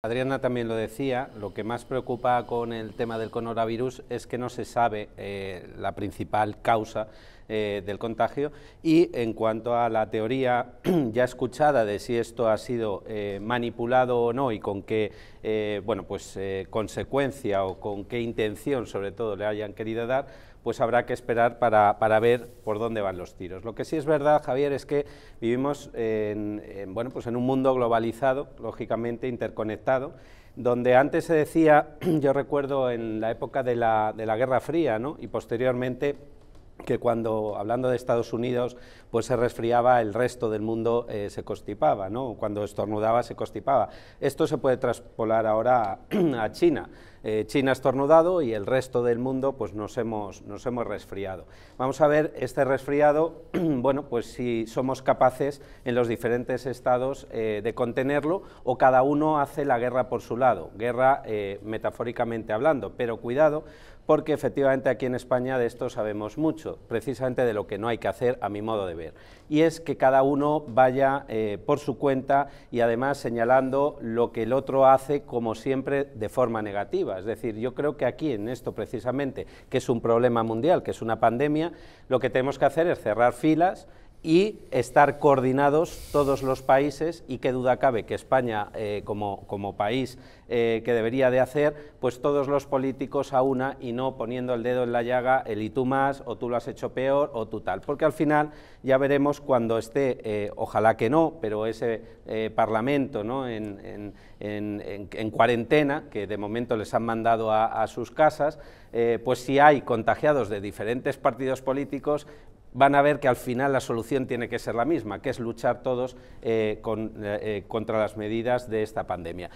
Adriana también lo decía, lo que más preocupa con el tema del coronavirus es que no se sabe eh, la principal causa eh, del contagio. Y en cuanto a la teoría ya escuchada de si esto ha sido eh, manipulado o no y con qué eh, bueno, pues, consecuencia o con qué intención sobre todo le hayan querido dar, pues habrá que esperar para, ver por dónde van los tiros. Lo que sí es verdad, Javier, es que vivimos en, bueno, pues en un mundo globalizado, lógicamente interconectado, donde antes se decía, yo recuerdo en la época de la, de la Guerra Fría ¿no? y posteriormente que cuando, hablando de Estados Unidos, pues se resfriaba, el resto del mundo eh, se constipaba, ¿no? Cuando estornudaba se constipaba. Esto se puede traspolar ahora a China. Eh, China ha estornudado y el resto del mundo pues nos hemos, nos hemos resfriado. Vamos a ver este resfriado, bueno, pues si somos capaces en los diferentes estados eh, de contenerlo o cada uno hace la guerra por su lado, guerra eh, metafóricamente hablando, pero cuidado porque efectivamente aquí en España de esto sabemos mucho, precisamente de lo que no hay que hacer a mi modo de ver, y es que cada uno vaya por su cuenta y además señalando lo que el otro hace como siempre de forma negativa es decir, yo creo que aquí, en esto precisamente, que es un problema mundial, que es una pandemia, lo que tenemos que hacer es cerrar filas y estar coordinados todos los países y qué duda cabe que España eh, como, como, país eh, que debería de hacer, pues todos los políticos a una y no poniendo el dedo en la llaga el y tú más o tú lo has hecho peor o tú tal, porque al final ya veremos cuando esté, eh, ojalá que no, pero ese Parlamento ¿no? en, cuarentena, que de momento les han mandado a sus casas, pues si hay contagiados de diferentes partidos políticos, van a ver que al final la solución tiene que ser la misma, que es luchar todos eh, eh, eh, contra las medidas de esta pandemia.